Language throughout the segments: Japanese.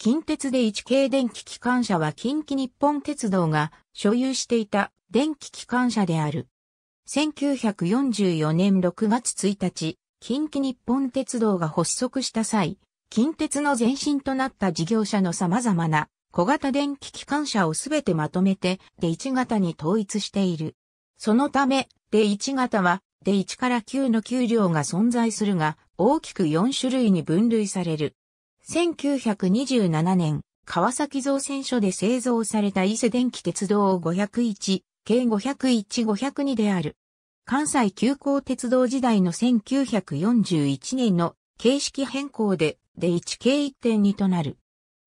近鉄で1系電気機関車は近畿日本鉄道が所有していた電気機関車である。1944年6月1日、近畿日本鉄道が発足した際、近鉄の前身となった事業者の様々な小型電気機関車をすべてまとめて、で1型に統一している。そのため、で1型は、で1から9の給料が存在するが、大きく4種類に分類される。1927年、川崎造船所で製造された伊勢電気鉄道501、計501、502である。関西急行鉄道時代の1941年の形式変更で、で1計1.2となる。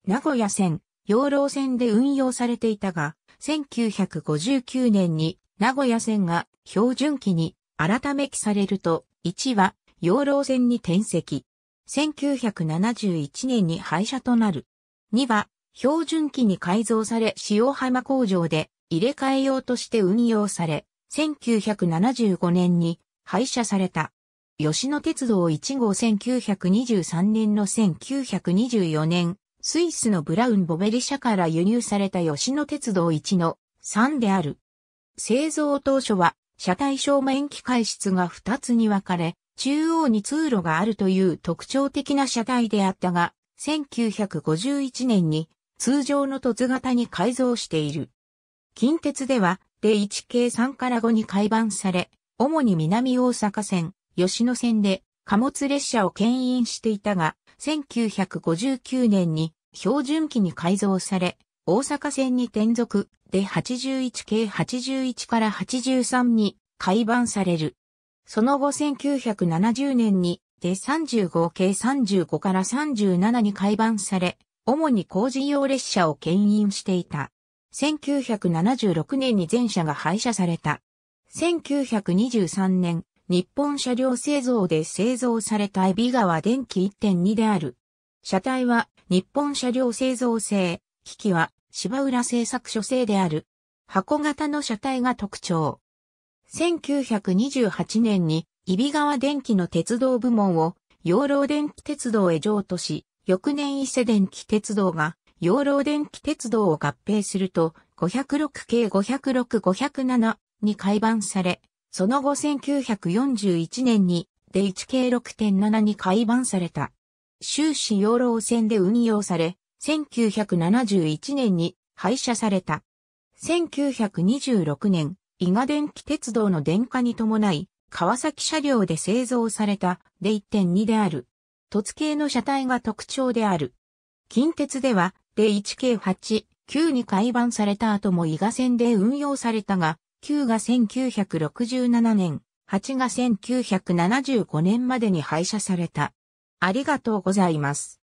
名古屋線、養老線で運用されていたが、1959年に名古屋線が標準機に改め記されると、1は養老線に転籍。1971年に廃車となる。2は、標準機に改造され、塩浜工場で入れ替え用として運用され、1975年に廃車された。吉野鉄道1号1923年の1924年、スイスのブラウンボベリ社から輸入された吉野鉄道1の3である。製造当初は車体正面機械室が2つに分かれ、中央に通路があるという特徴的な車体であったが、1951年に通常の凸型に改造している。近鉄では、で1系3から5に改版され、主に南大阪線、吉野線で貨物列車を牽引していたが、1959年に標準機に改造され、大阪線に転属で81系81から83に改版される。その後1970年に、で35系35から37に改版され、主に工事用列車を牽引していた。1976年に全車が廃車された。1923年、日本車両製造で製造されたエビ川電気1.2である。車体は日本車両製造製、機器は芝浦製作所製である。箱型の車体が特徴。1928年に、揖斐川電気の鉄道部門を、養老電気鉄道へ譲渡し、翌年伊勢電気鉄道が、養老電気鉄道を合併すると、506系506-507に改版され、その後1941年に、で1系6.7に改版された。終始養老線で運用され、1971年に廃車された。1926年、伊賀電気鉄道の電化に伴い、川崎車両で製造されたで1.2である。凸形の車体が特徴である。近鉄では、で1 k 8、9に改版された後も伊賀線で運用されたが、9が1967年、8が1975年までに廃車された。ありがとうございます。